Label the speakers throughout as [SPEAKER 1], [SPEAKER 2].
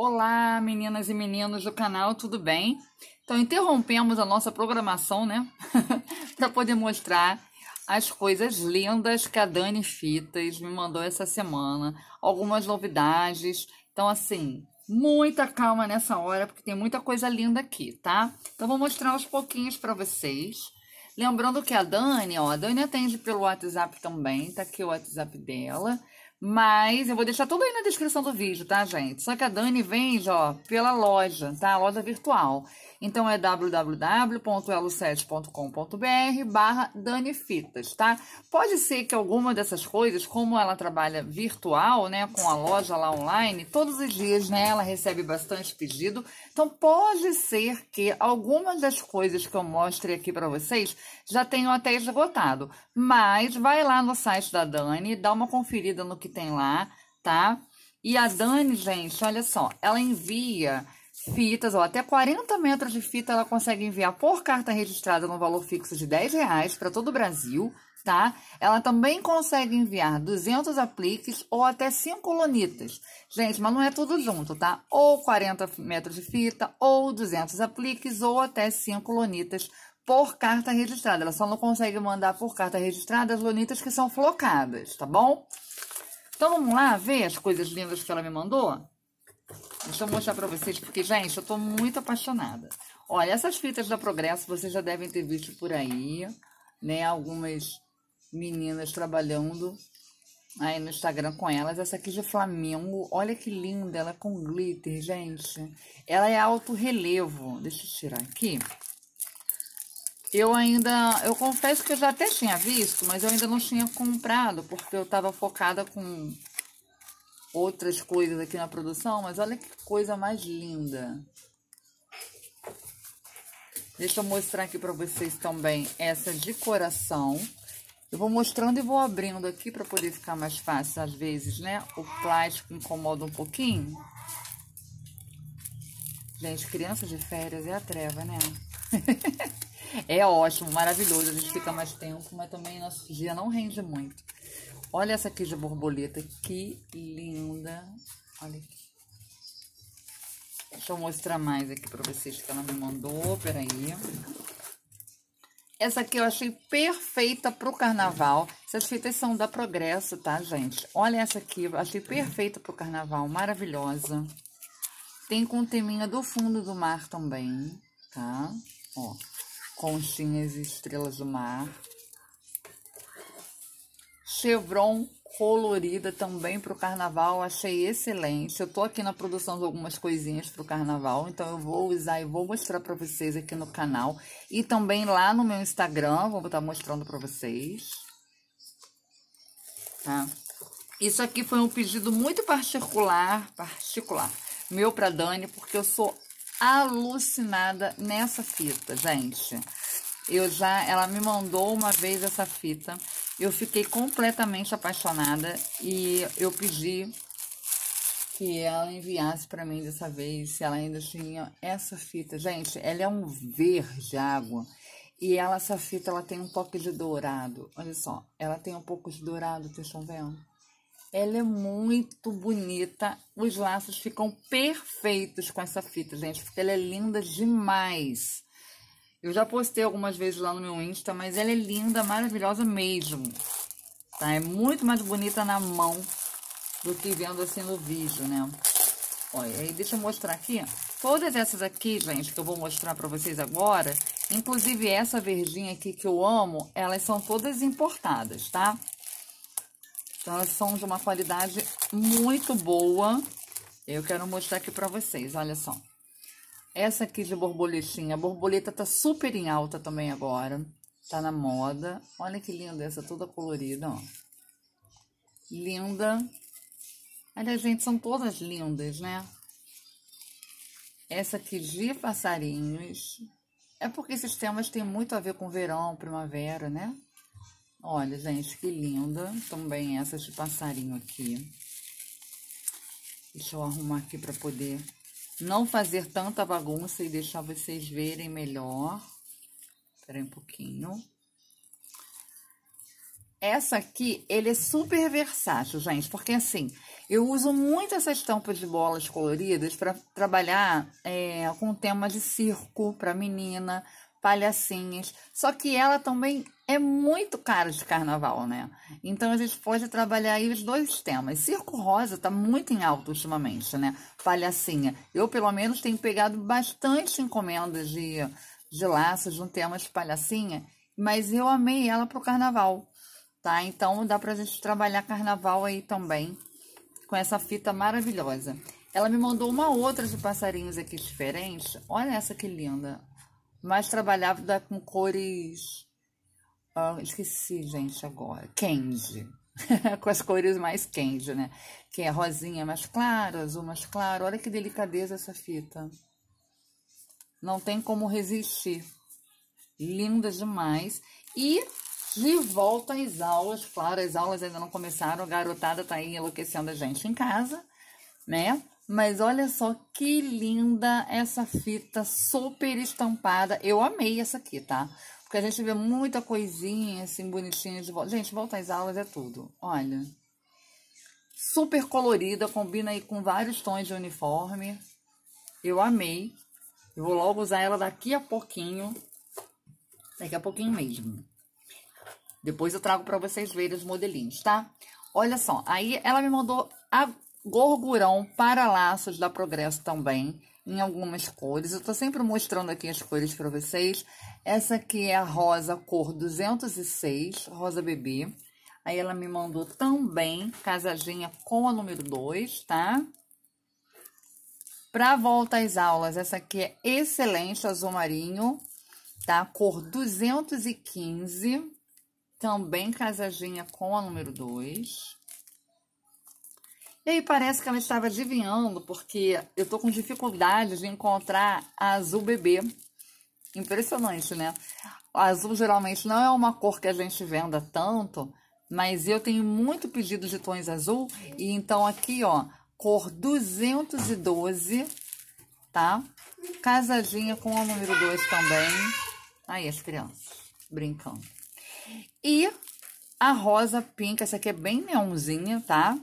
[SPEAKER 1] Olá, meninas e meninos do canal, tudo bem? Então, interrompemos a nossa programação, né? para poder mostrar as coisas lindas que a Dani Fitas me mandou essa semana, algumas novidades. Então, assim, muita calma nessa hora, porque tem muita coisa linda aqui, tá? Então, vou mostrar aos pouquinhos para vocês. Lembrando que a Dani, ó, a Dani atende pelo WhatsApp também, tá aqui o WhatsApp dela. Mas eu vou deixar tudo aí na descrição do vídeo, tá, gente? Só que a Dani vende, ó, pela loja, tá? A loja virtual. Então é www.elo7.com.br barra Danifitas, tá? Pode ser que alguma dessas coisas, como ela trabalha virtual, né, com a loja lá online, todos os dias, né, ela recebe bastante pedido. Então pode ser que algumas das coisas que eu mostre aqui para vocês já tenham até esgotado. Mas vai lá no site da Dani, dá uma conferida no que tem lá, tá? E a Dani, gente, olha só, ela envia fitas, ó, até 40 metros de fita ela consegue enviar por carta registrada no valor fixo de 10 reais para todo o Brasil, tá? Ela também consegue enviar 200 apliques ou até 5 lonitas. Gente, mas não é tudo junto, tá? Ou 40 metros de fita, ou 200 apliques, ou até 5 lonitas por carta registrada. Ela só não consegue mandar por carta registrada as lonitas que são flocadas, tá bom? Então vamos lá ver as coisas lindas que ela me mandou? Deixa eu mostrar pra vocês, porque, gente, eu tô muito apaixonada. Olha, essas fitas da Progresso, vocês já devem ter visto por aí, né? Algumas meninas trabalhando aí no Instagram com elas. Essa aqui de Flamengo, olha que linda, ela com glitter, gente. Ela é alto relevo. Deixa eu tirar aqui. Eu ainda, eu confesso que eu já até tinha visto, mas eu ainda não tinha comprado, porque eu tava focada com outras coisas aqui na produção, mas olha que coisa mais linda. Deixa eu mostrar aqui para vocês também essa decoração Eu vou mostrando e vou abrindo aqui para poder ficar mais fácil às vezes, né? O plástico incomoda um pouquinho. Gente, criança de férias é a treva, né? é ótimo, maravilhoso. A gente fica mais tempo, mas também nosso dia não rende muito. Olha essa aqui de borboleta, que linda. Olha aqui. Deixa eu mostrar mais aqui pra vocês que ela me mandou, peraí. Essa aqui eu achei perfeita pro carnaval. Essas fitas são da Progresso, tá, gente? Olha essa aqui, eu achei perfeita pro carnaval, maravilhosa. Tem com teminha do fundo do mar também, tá? Ó, conchinhas e estrelas do mar. Chevron colorida também para o carnaval, achei excelente. Eu tô aqui na produção de algumas coisinhas para o carnaval, então eu vou usar e vou mostrar para vocês aqui no canal e também lá no meu Instagram, vou estar mostrando para vocês. Tá? Isso aqui foi um pedido muito particular, particular, meu para Dani, porque eu sou alucinada nessa fita, gente. Eu já, ela me mandou uma vez essa fita. Eu fiquei completamente apaixonada e eu pedi que ela enviasse para mim dessa vez, se ela ainda tinha essa fita. Gente, ela é um verde água. E ela, essa fita, ela tem um toque de dourado. Olha só, ela tem um pouco de dourado, vocês estão vendo? Ela é muito bonita. Os laços ficam perfeitos com essa fita, gente, porque ela é linda demais. Eu já postei algumas vezes lá no meu Insta, mas ela é linda, maravilhosa mesmo. Tá? É muito mais bonita na mão do que vendo assim no vídeo, né? Olha, aí deixa eu mostrar aqui. Todas essas aqui, gente, que eu vou mostrar pra vocês agora, inclusive essa verdinha aqui que eu amo, elas são todas importadas, tá? Então, elas são de uma qualidade muito boa. Eu quero mostrar aqui pra vocês, olha só. Essa aqui de borboletinha. A borboleta tá super em alta também agora. Tá na moda. Olha que linda essa, toda colorida, ó. Linda. Olha gente, são todas lindas, né? Essa aqui de passarinhos. É porque esses temas têm muito a ver com verão, primavera, né? Olha, gente, que linda. Também essa de passarinho aqui. Deixa eu arrumar aqui para poder não fazer tanta bagunça e deixar vocês verem melhor. Espera um pouquinho. Essa aqui, ele é super versátil, gente, porque assim, eu uso muito essas tampas de bolas coloridas para trabalhar é, com tema de circo para menina, palhacinhas. Só que ela também é muito cara de carnaval, né? Então a gente pode trabalhar aí os dois temas. Circo Rosa tá muito em alta ultimamente, né? Palhacinha. Eu, pelo menos, tenho pegado bastante encomendas de, de laços de um tema de palhacinha, mas eu amei ela pro carnaval, tá? Então dá pra gente trabalhar carnaval aí também com essa fita maravilhosa. Ela me mandou uma outra de passarinhos aqui diferente. Olha essa que linda. Mais trabalhada com cores esqueci, gente, agora. Candy. com as cores mais candy, né? Que é rosinha mais clara, azul mais claro. Olha que delicadeza essa fita. Não tem como resistir. Linda demais. E de volta às aulas. Claro, as aulas ainda não começaram. A garotada tá aí enlouquecendo a gente em casa, né? Mas olha só que linda essa fita super estampada. Eu amei essa aqui, tá? Porque a gente vê muita coisinha assim bonitinha de volta. Gente, volta às aulas é tudo. Olha. Super colorida, combina aí com vários tons de uniforme. Eu amei. Eu vou logo usar ela daqui a pouquinho. Daqui a pouquinho mesmo. Depois eu trago para vocês verem os modelinhos, tá? Olha só, aí ela me mandou a gorgurão para laços da Progresso também em algumas cores. Eu tô sempre mostrando aqui as cores para vocês. Essa aqui é a rosa cor 206, rosa bebê. Aí ela me mandou também casadinha com a número 2, tá? Pra volta às aulas, essa aqui é excelente, azul marinho, tá? Cor 215, também casadinha com a número 2. E aí parece que ela estava adivinhando, porque eu tô com dificuldade de encontrar a azul bebê. Impressionante, né? A azul geralmente não é uma cor que a gente venda tanto, mas eu tenho muito pedido de tons azul. E então aqui, ó, cor 212, tá? Casadinha com o número 2 também. Aí as crianças brincando. E a rosa pink, essa aqui é bem neonzinha, tá?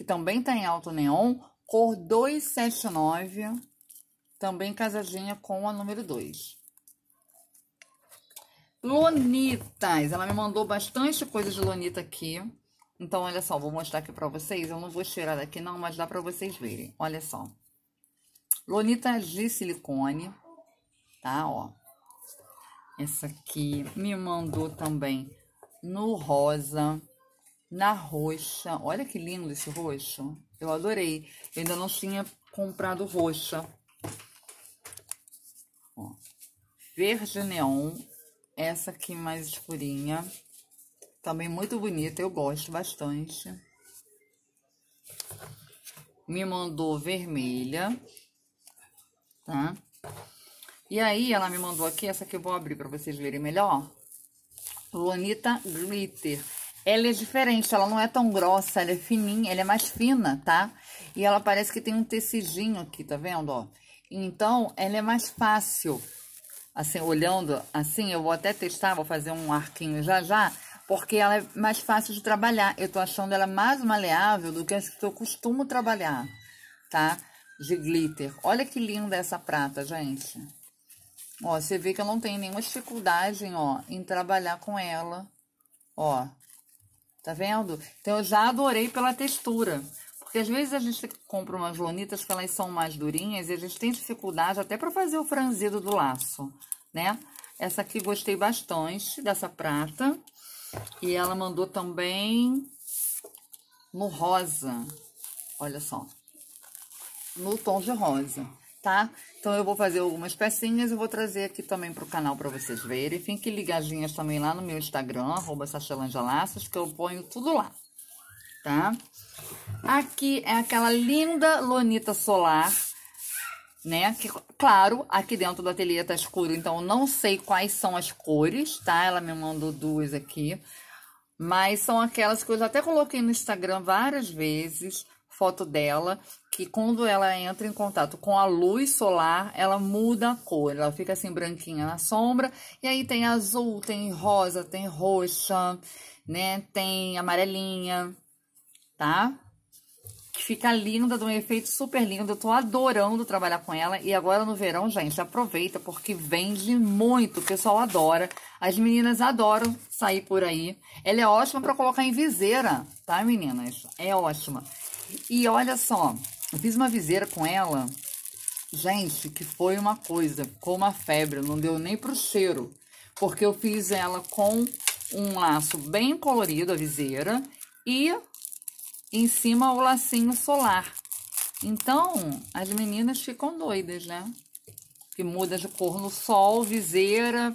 [SPEAKER 1] que também está em alto neon, cor 279, também casadinha com a número 2. Lonitas, ela me mandou bastante coisa de Lonita aqui. Então, olha só, vou mostrar aqui para vocês. Eu não vou tirar daqui não, mas dá para vocês verem. Olha só. Lonita de silicone, tá? Ó. Essa aqui me mandou também no rosa na roxa. Olha que lindo esse roxo. Eu adorei. Eu ainda não tinha comprado roxa. Ó. Verde neon. Essa aqui mais escurinha. Também muito bonita. Eu gosto bastante. Me mandou vermelha. Tá? E aí, ela me mandou aqui. Essa que eu vou abrir para vocês verem melhor. Lonita Glitter ela é diferente, ela não é tão grossa, ela é fininha, ela é mais fina, tá? E ela parece que tem um tecidinho aqui, tá vendo, ó? Então, ela é mais fácil. Assim, olhando assim, eu vou até testar, vou fazer um arquinho já já, porque ela é mais fácil de trabalhar. Eu tô achando ela mais maleável do que as que eu costumo trabalhar, tá? De glitter. Olha que linda essa prata, gente. Ó, você vê que eu não tenho nenhuma dificuldade, ó, em trabalhar com ela. Ó, Tá vendo? Então, eu já adorei pela textura. Porque às vezes a gente compra umas lonitas que elas são mais durinhas e a gente tem dificuldade até para fazer o franzido do laço, né? Essa aqui gostei bastante dessa prata. E ela mandou também no rosa. Olha só. No tom de rosa tá? Então eu vou fazer algumas pecinhas e vou trazer aqui também para o canal para vocês verem. Fiquem ligadinhas também lá no meu Instagram, arroba sachelangelaças, que eu ponho tudo lá, tá? Aqui é aquela linda lonita solar, né? Que, claro, aqui dentro do ateliê tá escuro, então eu não sei quais são as cores, tá? Ela me mandou duas aqui. Mas são aquelas que eu já até coloquei no Instagram várias vezes, foto dela, que quando ela entra em contato com a luz solar, ela muda a cor, ela fica assim branquinha na sombra, e aí tem azul, tem rosa, tem roxa, né? Tem amarelinha, tá? Que fica linda, de um efeito super lindo. Eu tô adorando trabalhar com ela. E agora no verão, gente, aproveita porque vende muito. O pessoal adora. As meninas adoram sair por aí. Ela é ótima para colocar em viseira, tá, meninas? É ótima. E olha só, eu fiz uma viseira com ela, gente, que foi uma coisa, ficou uma febre, não deu nem pro cheiro, porque eu fiz ela com um laço bem colorido, a viseira, e em cima o lacinho solar. Então, as meninas ficam doidas, né? Que muda de cor no sol, viseira.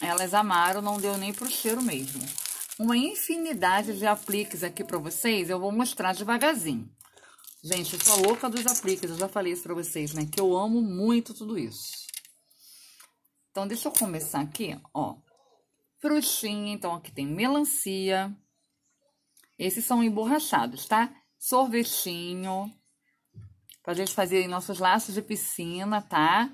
[SPEAKER 1] Elas amaram, não deu nem pro cheiro mesmo uma infinidade de apliques aqui para vocês. Eu vou mostrar devagarzinho. Gente, eu sou louca dos apliques, eu já falei isso para vocês, né? Que eu amo muito tudo isso. Então, deixa eu começar aqui, ó. Frutinha, então aqui tem melancia. Esses são emborrachados, tá? Sorvetinho. Pra gente fazer nossos laços de piscina, tá?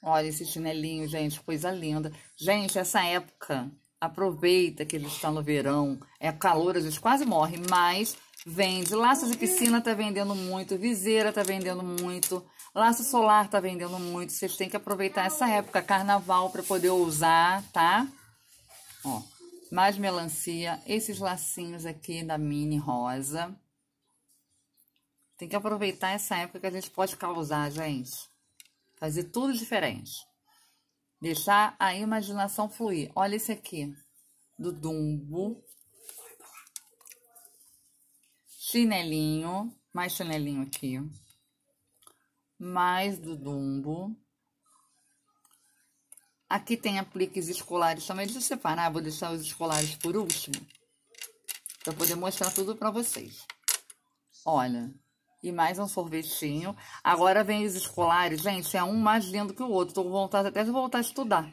[SPEAKER 1] Olha esse chinelinho, gente, coisa linda. Gente, essa época Aproveita que ele está no verão. É calor, às vezes quase morre, mas vende. Laços de piscina tá vendendo muito, viseira tá vendendo muito, laço solar tá vendendo muito. Vocês têm que aproveitar essa época, carnaval, para poder usar, tá? Ó, mais melancia, esses lacinhos aqui da mini rosa. Tem que aproveitar essa época que a gente pode causar, gente. Fazer tudo diferente. Deixar a imaginação fluir. Olha esse aqui. Do Dumbo. Chinelinho. Mais chinelinho aqui. Mais do Dumbo. Aqui tem apliques escolares também. Deixa eu separar, vou deixar os escolares por último. Para poder mostrar tudo para vocês. Olha. E mais um sorvetinho. Agora vem os escolares, gente. É um mais lindo que o outro. Tô com até de voltar a estudar.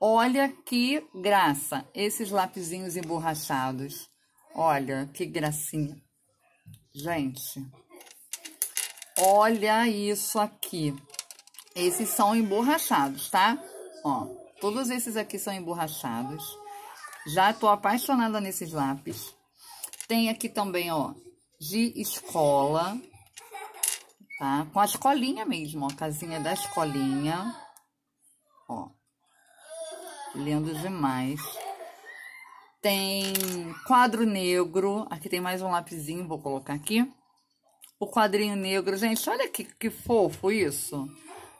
[SPEAKER 1] Olha que graça. Esses lapisinhos emborrachados. Olha que gracinha. Gente. Olha isso aqui. Esses são emborrachados, tá? Ó, todos esses aqui são emborrachados. Já tô apaixonada nesses lápis. Tem aqui também, ó, de escola, tá? Com a escolinha mesmo, ó, a casinha da escolinha, ó. Lindo demais. Tem quadro negro, aqui tem mais um lapizinho, vou colocar aqui. O quadrinho negro, gente, olha que, que fofo isso.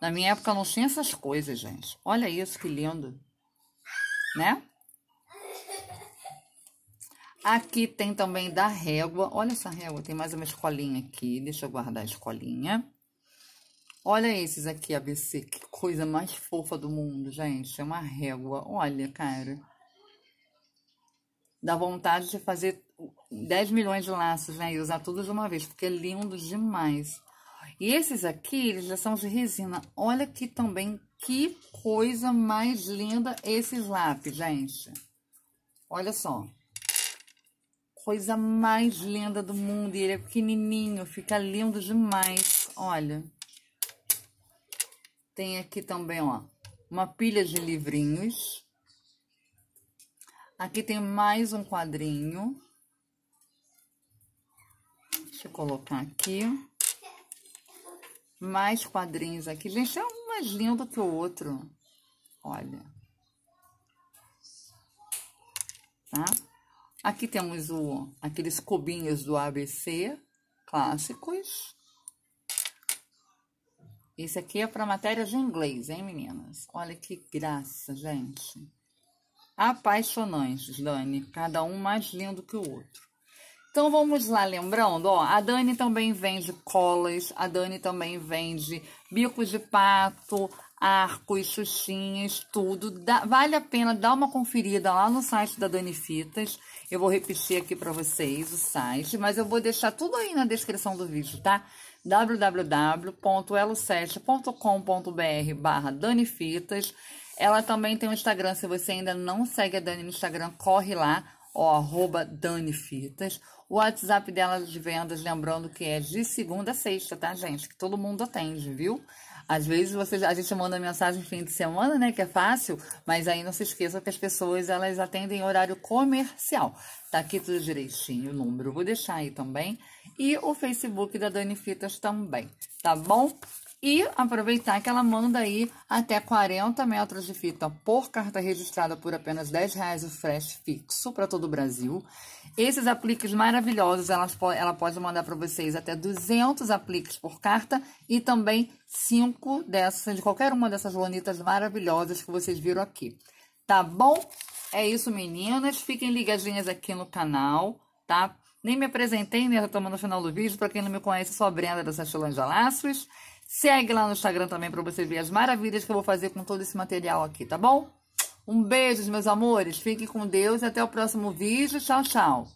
[SPEAKER 1] Na minha época não tinha essas coisas, gente. Olha isso, que lindo. Né? Aqui tem também da régua. Olha essa régua, tem mais uma escolinha aqui. Deixa eu guardar a escolinha. Olha esses aqui, ABC. Que coisa mais fofa do mundo, gente. É uma régua. Olha, cara. Dá vontade de fazer 10 milhões de laços, né? E usar tudo de uma vez, porque é lindo demais. E esses aqui, eles já são de resina. Olha aqui também que coisa mais linda esses lápis, gente. Olha só coisa mais linda do mundo. E ele é pequenininho, fica lindo demais. Olha. Tem aqui também, ó, uma pilha de livrinhos. Aqui tem mais um quadrinho. Deixa eu colocar aqui. Mais quadrinhos aqui. Gente, é um mais lindo que o outro. Olha. Tá? Aqui temos o, aqueles cubinhos do ABC clássicos. Esse aqui é para matérias de inglês, hein, meninas? Olha que graça, gente. Apaixonantes, Dani. Cada um mais lindo que o outro. Então vamos lá, lembrando, ó, a Dani também vende colas, a Dani também vende bicos de pato, arcos, xuxinhas, tudo. Dá, vale a pena dar uma conferida lá no site da Dani Fitas. Eu vou repetir aqui para vocês o site, mas eu vou deixar tudo aí na descrição do vídeo, tá? www.elo7.com.br barra Dani Fitas. Ela também tem o um Instagram, se você ainda não segue a Dani no Instagram, corre lá, ó, arroba Dani Fitas. O WhatsApp dela de vendas, lembrando que é de segunda a sexta, tá, gente? Que todo mundo atende, viu? Às vezes você, a gente manda mensagem fim de semana, né, que é fácil, mas aí não se esqueça que as pessoas elas atendem horário comercial. Tá aqui tudo direitinho o número, vou deixar aí também. E o Facebook da Dani Fitas também, tá bom? e aproveitar que ela manda aí até 40 metros de fita por carta registrada por apenas 10 reais o frete fixo para todo o Brasil. Esses apliques maravilhosos, ela, ela pode mandar para vocês até 200 apliques por carta e também 5 dessas, de qualquer uma dessas lonitas maravilhosas que vocês viram aqui. Tá bom? É isso, meninas. Fiquem ligadinhas aqui no canal, tá? Nem me apresentei, né? Já estamos no final do vídeo. Para quem não me conhece, sou a Brenda da Sete Laços. Segue lá no Instagram também para você ver as maravilhas que eu vou fazer com todo esse material aqui, tá bom? Um beijo, meus amores. Fiquem com Deus e até o próximo vídeo. Tchau, tchau.